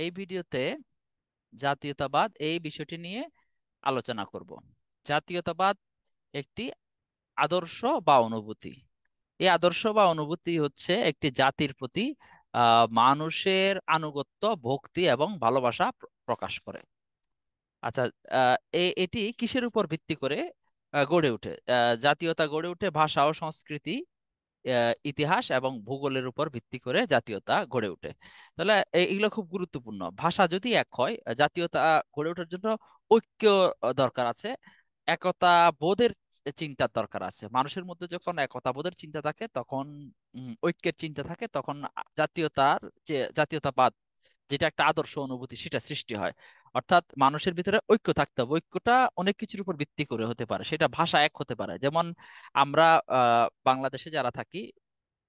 এই ভিডিওতে জাতীয়তাবাদ এই বিষয়টি নিয়ে আলোচনা করব জাতীয়তাবাদ একটি আদর্শ বা অনুভূতি এই আদর্শ বা অনুভূতি হচ্ছে একটি জাতির প্রতি মানুষের আনুগত্য ভক্তি এবং ভালোবাসা প্রকাশ করে আচ্ছা এটি কিসের উপর ভিত্তি করে গড়ে উঠে জাতীয়তা গড়ে উঠে ভাষা ও সংস্কৃতি ইতিহাস এবং ভূগোলের উপর ভিত্তি করে জাতীয়তা গড়ে ওঠে তাহলে এগুলো খুব গুরুত্বপূর্ণ ভাষা যদি এক হয় জাতীয়তা গড়ে ওঠার জন্য ঐক্য দরকার আছে একতা বোধের চিন্তার দরকার আছে মানুষের মধ্যে যখন একতা বোধের চিন্তা থাকে তখন ঐক্যের চিন্তা থাকে তখন জাতীয়তার জাতীয়তাবাদ যেটা একটা আদর্শ অনুভূতি সেটা সৃষ্টি হয় অর্থাৎ মানুষের ভিতরে ঐক্য থাকতে হবে ঐক্যটা অনেক কিছুর উপর ভিত্তি করে হতে পারে সেটা ভাষা এক হতে পারে যেমন আমরা বাংলাদেশে যারা থাকি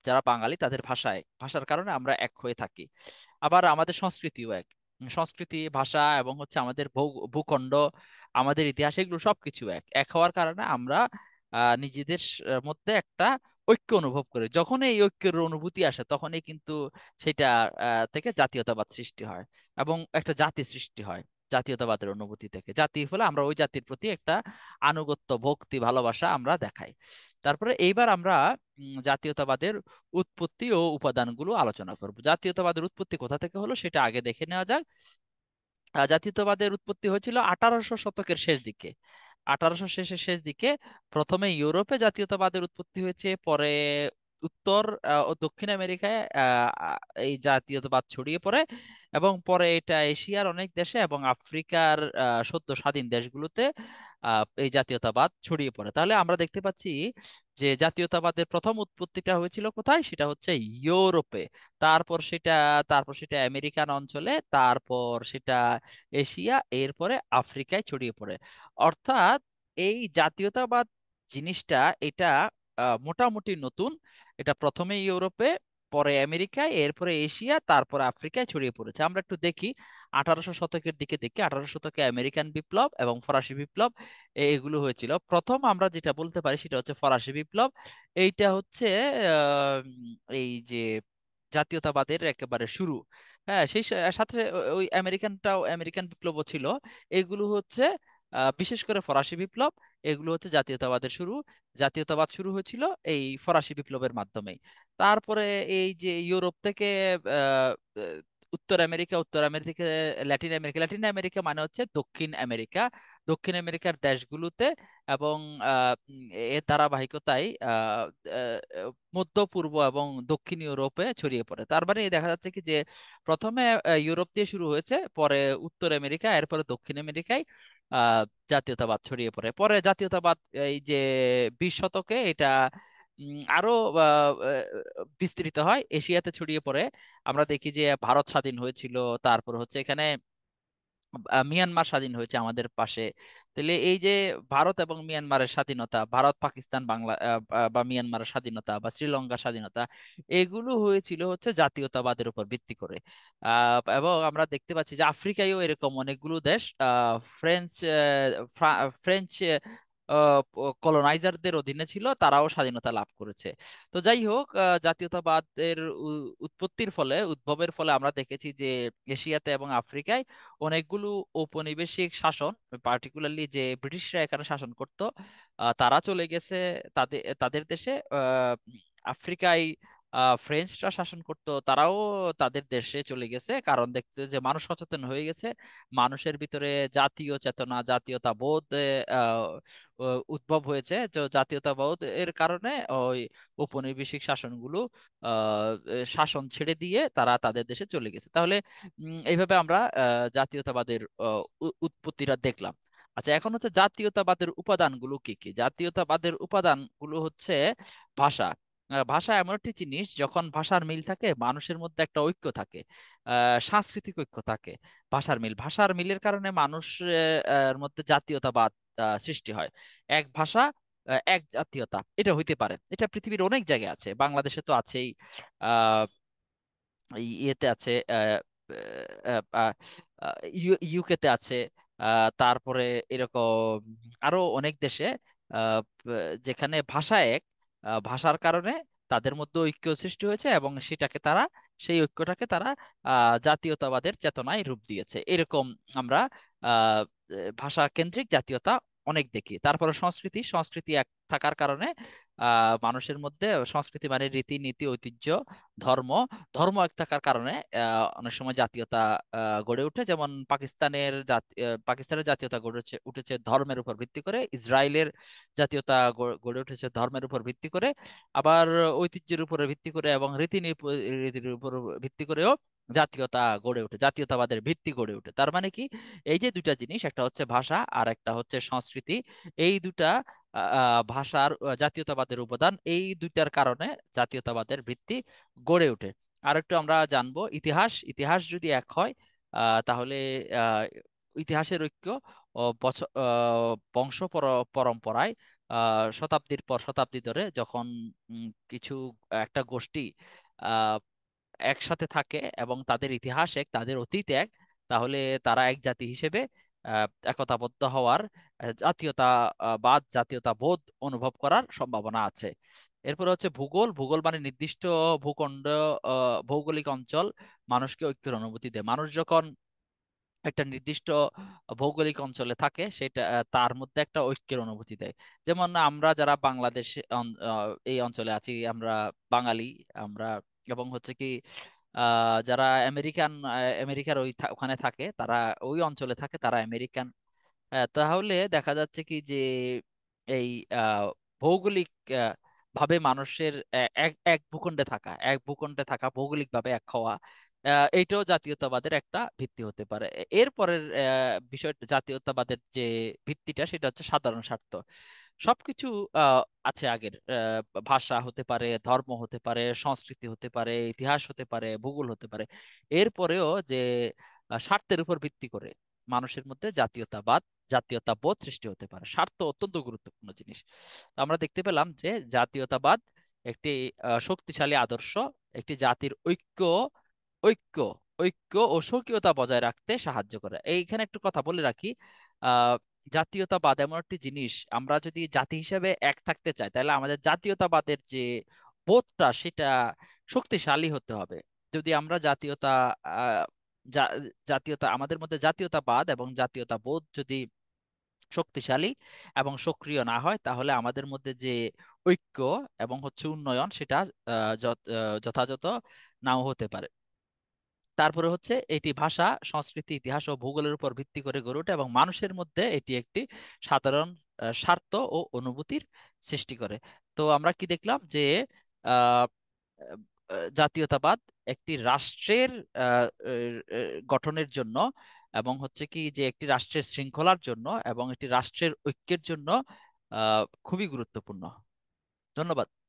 যারা বাঙালি তাদের ভাষায় ভাষার কারণে আমরা এক হয়ে থাকি আবার আমাদের সংস্কৃতিও এক সংস্কৃতি ভাষা এবং হচ্ছে আমাদের ভূখণ্ড আমাদের ইতিহাস এগুলো সবকিছু এক এক হওয়ার কারণে আমরা নিজেদের মধ্যে একটা ঐক্য অনুভব করে যখন এই ঐক্যের অনুভূতি আসে তখনই কিন্তু সেটা থেকে জাতীয়তাবাদ সৃষ্টি হয় এবং একটা জাতি সৃষ্টি হয় জাতীয়তাবাদের অনুভূতি থেকে জাতি ফলে আমরা ওই জাতির প্রতি একটা আনুগত্য ভক্তি ভালোবাসা আমরা দেখাই তারপরে এইবার আমরা জাতীয়তাবাদের উৎপত্তি ও উপাদানগুলো আলোচনা করব জাতীয়তাবাদের উৎপত্তি কোথা থেকে হলো সেটা আগে দেখে নেওয়া যাক জাতীয়তাবাদের উৎপত্তি হয়েছিল আঠারোশো শতকের শেষ দিকে আঠারোশো শেষের শেষ দিকে প্রথমে ইউরোপে জাতীয়তাবাদের উৎপত্তি হয়েছে পরে উত্তর ও দক্ষিণ আমেরিকায় এই জাতীয়তাবাদ ছড়িয়ে পড়ে এবং পরে এটা এশিয়ার অনেক দেশে এবং আফ্রিকার সদ্য স্বাধীন দেশগুলোতে এই জাতীয়তাবাদ ছড়িয়ে পড়ে তাহলে আমরা দেখতে পাচ্ছি যে জাতীয়তাবাদের প্রথম উৎপত্তিটা হয়েছিল কোথায় সেটা হচ্ছে ইউরোপে তারপর সেটা তারপর সেটা আমেরিকান অঞ্চলে তারপর সেটা এশিয়া এরপরে আফ্রিকায় ছড়িয়ে পড়ে অর্থাৎ এই জাতীয়তাবাদ জিনিসটা এটা মোটামুটি নতুন এটা প্রথমে ইউরোপে পরে আমেরিকায় এরপরে এশিয়া তারপর আফ্রিকায় ছড়িয়ে পড়েছে আমরা একটু দেখি আঠারোশো শতকের দিকে দেখি আঠারো শতকে আমেরিকান বিপ্লব এবং ফরাসি বিপ্লব এগুলো হয়েছিল প্রথম আমরা যেটা বলতে পারি সেটা হচ্ছে ফরাসি বিপ্লব এইটা হচ্ছে এই যে জাতীয়তাবাদের একেবারে শুরু হ্যাঁ সেই সাথে ওই আমেরিকানটাও আমেরিকান বিপ্লবও ছিল এগুলো হচ্ছে বিশেষ করে ফরাসি বিপ্লব এগুলো হচ্ছে জাতীয়তাবাদের শুরু জাতীয়তাবাদ শুরু হয়েছিল এই ফরাসি বিপ্লবের মাধ্যমে তারপরে এই যে ইউরোপ থেকে উত্তর আমেরিকা উত্তর America Latin America Latin America মানে হচ্ছে দক্ষিণ আমেরিকা দক্ষিণ আমেরিকার দেশগুলোতে এবং এ ধারাবাহিকতায় মধ্য পূর্ব এবং দক্ষিণ ইউরোপে ছড়িয়ে পড়ে তার মানে দেখা যাচ্ছে কি যে প্রথমে ইউরোপ দিয়ে শুরু হয়েছে পরে উত্তর আমেরিকা এরপরে দক্ষিণ আমেরিকায় জাতীয়তাবাদ ছড়িয়ে পড়ে পরে জাতীয়তাবাদ এই যে বিশ শতকে এটা আরো বিস্তৃত হয় এশিয়াতে ছড়িয়ে পড়ে আমরা দেখি যে ভারত স্বাধীন হয়েছিল তারপর হচ্ছে এখানে মিয়ানমার স্বাধীন হয়েছে আমাদের পাশে তাহলে এই যে ভারত এবং মিয়ানমারের স্বাধীনতা ভারত পাকিস্তান বাংলা বা মিয়ানমারের স্বাধীনতা বা শ্রীলঙ্কা স্বাধীনতা এগুলো হয়েছিল হচ্ছে জাতীয়তাবাদের উপর ভিত্তি করে এবং আমরা দেখতে পাচ্ছি যে আফ্রিকায়ও এরকম অনেকগুলো দেশ ফ্রেঞ্চ ফ্রেঞ্চ কলোনাইজারদের অধীনে ছিল তারাও স্বাধীনতা লাভ করেছে তো যাই হোক জাতীয়তাবাদের উৎপত্তির ফলে উদ্ভবের ফলে আমরা দেখেছি যে এশিয়াতে এবং আফ্রিকায় অনেকগুলো ঔপনিবেশিক শাসন পার্টিকুলারলি যে ব্রিটিশরা এখানে শাসন করত তারা চলে গেছে তাদের তাদের দেশে আফ্রিকায় ফ্রেঞ্চরা শাসন করত তারাও তাদের দেশে চলে গেছে কারণ দেখতে যে মানুষ সচেতন হয়ে গেছে মানুষের ভিতরে জাতীয় চেতনা জাতীয়তা বোধ উদ্ভব হয়েছে জাতীয়তাবোধ এর কারণে ওই উপনিবেশিক শাসনগুলো শাসন ছেড়ে দিয়ে তারা তাদের দেশে চলে গেছে তাহলে এইভাবে আমরা জাতীয়তাবাদের উৎপত্তিটা দেখলাম আচ্ছা এখন হচ্ছে জাতীয়তাবাদের উপাদানগুলো কি কি জাতীয়তাবাদের উপাদানগুলো হচ্ছে ভাষা ভাষা এমন একটি জিনিস যখন ভাষার মিল থাকে মানুষের মধ্যে একটা ঐক্য থাকে সাংস্কৃতিক ঐক্য থাকে ভাষার মিল ভাষার মিলের কারণে মানুষের মধ্যে জাতীয়তাবাদ সৃষ্টি হয় এক ভাষা এক জাতীয়তা এটা হইতে পারে এটা পৃথিবীর অনেক জায়গায় আছে বাংলাদেশে তো আছেই ইয়েতে আছে ইউকেতে আছে তারপরে এরকম আরো অনেক দেশে যেখানে ভাষা এক ভাষার কারণে তাদের মধ্যে ঐক্য সৃষ্টি হয়েছে এবং সেটাকে তারা সেই ঐক্যটাকে তারা জাতীয়তাবাদের চেতনায় রূপ দিয়েছে এরকম আমরা ভাষা কেন্দ্রিক জাতীয়তা অনেক দেখি তারপরে সংস্কৃতি সংস্কৃতি এক থাকার কারণে মানুষের মধ্যে সংস্কৃতি মানে রীতি নীতি ঐতিহ্য ধর্ম ধর্ম এক থাকার কারণে অনেক সময় জাতীয়তা গড়ে উঠে যেমন পাকিস্তানের পাকিস্তানের জাতীয়তা গড়ে উঠেছে ধর্মের উপর ভিত্তি করে ইসরায়েলের জাতীয়তা গড়ে উঠেছে ধর্মের উপর ভিত্তি করে আবার ঐতিহ্যের উপর ভিত্তি করে এবং রীতি রীতির উপর ভিত্তি করেও জাতীয়তা গড়ে ওঠে জাতীয়তাবাদের ভিত্তি গড়ে ওঠে তার মানে কি এই যে দুটা জিনিস একটা হচ্ছে ভাষা আর একটা হচ্ছে সংস্কৃতি এই দুটা ভাষার জাতীয়তাবাদের উপাদান এই দুইটার কারণে জাতীয়তাবাদের ভিত্তি গড়ে ওঠে আর একটু আমরা জানবো ইতিহাস ইতিহাস যদি এক হয় তাহলে ইতিহাসের ঐক্য বংশ পরম্পরায় শতাব্দীর পর শতাব্দী ধরে যখন কিছু একটা গোষ্ঠী একসাথে থাকে এবং তাদের ইতিহাস এক তাদের অতীত এক তাহলে তারা এক জাতি হিসেবে একতাবদ্ধ হওয়ার জাতীয়তা জাতীয়তাবাদ জাতীয়তা বোধ অনুভব করার সম্ভাবনা আছে এরপরে হচ্ছে ভূগোল ভূগোল মানে নির্দিষ্ট ভূখণ্ড ভৌগোলিক অঞ্চল মানুষকে ঐক্যের অনুভূতি দেয় মানুষ যখন একটা নির্দিষ্ট ভৌগোলিক অঞ্চলে থাকে সেটা তার মধ্যে একটা ঐক্যের অনুভূতি দেয় যেমন আমরা যারা বাংলাদেশ এই অঞ্চলে আছি আমরা বাঙালি আমরা এবং হচ্ছে কি যারা আমেরিকান আমেরিকার ওই ওখানে থাকে তারা ওই অঞ্চলে থাকে তারা আমেরিকান তাহলে দেখা যাচ্ছে কি যে এই ভৌগোলিক ভাবে মানুষের এক এক ভূখণ্ডে থাকা এক ভূখণ্ডে থাকা ভৌগোলিকভাবে এক হওয়া এইটাও জাতীয়তাবাদের একটা ভিত্তি হতে পারে এরপরের বিষয় জাতীয়তাবাদের যে ভিত্তিটা সেটা হচ্ছে সাধারণ স্বার্থ সবকিছু আছে আগের ভাষা হতে পারে ধর্ম হতে পারে সংস্কৃতি হতে পারে ইতিহাস হতে পারে ভূগোল হতে পারে এরপরেও যে স্বার্থের উপর ভিত্তি করে মানুষের মধ্যে জাতীয়তাবাদ বোধ সৃষ্টি হতে পারে স্বার্থ অত্যন্ত গুরুত্বপূর্ণ জিনিস আমরা দেখতে পেলাম যে জাতীয়তাবাদ একটি শক্তিশালী আদর্শ একটি জাতির ঐক্য ঐক্য ঐক্য ও স্বকীয়তা বজায় রাখতে সাহায্য করে এইখানে একটু কথা বলে রাখি আহ জাতীয়তাবাদ এমন একটি জিনিস আমরা যদি জাতি হিসেবে এক থাকতে চাই তাহলে আমাদের জাতীয়তাবাদের যে বোধটা সেটা শক্তিশালী হতে হবে যদি আমরা জাতীয়তা জাতীয়তা আমাদের মধ্যে জাতীয়তাবাদ এবং জাতীয়তা বোধ যদি শক্তিশালী এবং সক্রিয় না হয় তাহলে আমাদের মধ্যে যে ঐক্য এবং হচ্ছে উন্নয়ন সেটা যথাযথ নাও হতে পারে তারপরে হচ্ছে এটি ভাষা সংস্কৃতি ইতিহাস ও ভূগোলের উপর ভিত্তি করে গড়ে ওঠে এবং মানুষের মধ্যে এটি একটি সাধারণ স্বার্থ ও অনুভূতির সৃষ্টি করে তো আমরা কি দেখলাম যে জাতীয়তাবাদ একটি রাষ্ট্রের গঠনের জন্য এবং হচ্ছে কি যে একটি রাষ্ট্রের শৃঙ্খলার জন্য এবং একটি রাষ্ট্রের ঐক্যের জন্য খুবই গুরুত্বপূর্ণ ধন্যবাদ